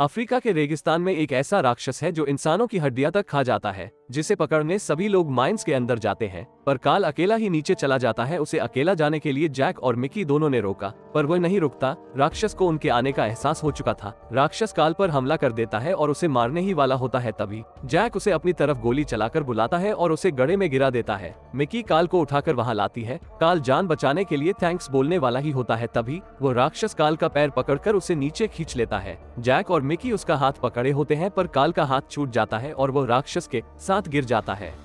Africa के रेगिस्तान में एक ऐसा राक्षस है जो इंसानों की हड्डियां तक खा जाता है जिसे पकड़ने सभी लोग माइंस के अंदर जाते हैं पर काल अकेला ही नीचे चला जाता है उसे अकेला जाने के लिए जैक और मिकी दोनों ने रोका पर वह नहीं रुकता राक्षस को उनके आने का एहसास हो चुका था राक्षस काल पर हमला कर देता है और उसे मारने ही वाला होता है तभी जैक उसे अपनी तरफ गोली चलाकर बुलाता है और उसे गड़े में गिरा देता है मिकी काल को उठाकर वहाँ लाती है काल जान बचाने के लिए थैंक्स बोलने वाला ही होता है तभी वो राक्षस काल का पैर पकड़ उसे नीचे खींच लेता है जैक और मिकी उसका हाथ पकड़े होते हैं पर काल का हाथ छूट जाता है और वो राक्षस के साथ साथ गिर जाता है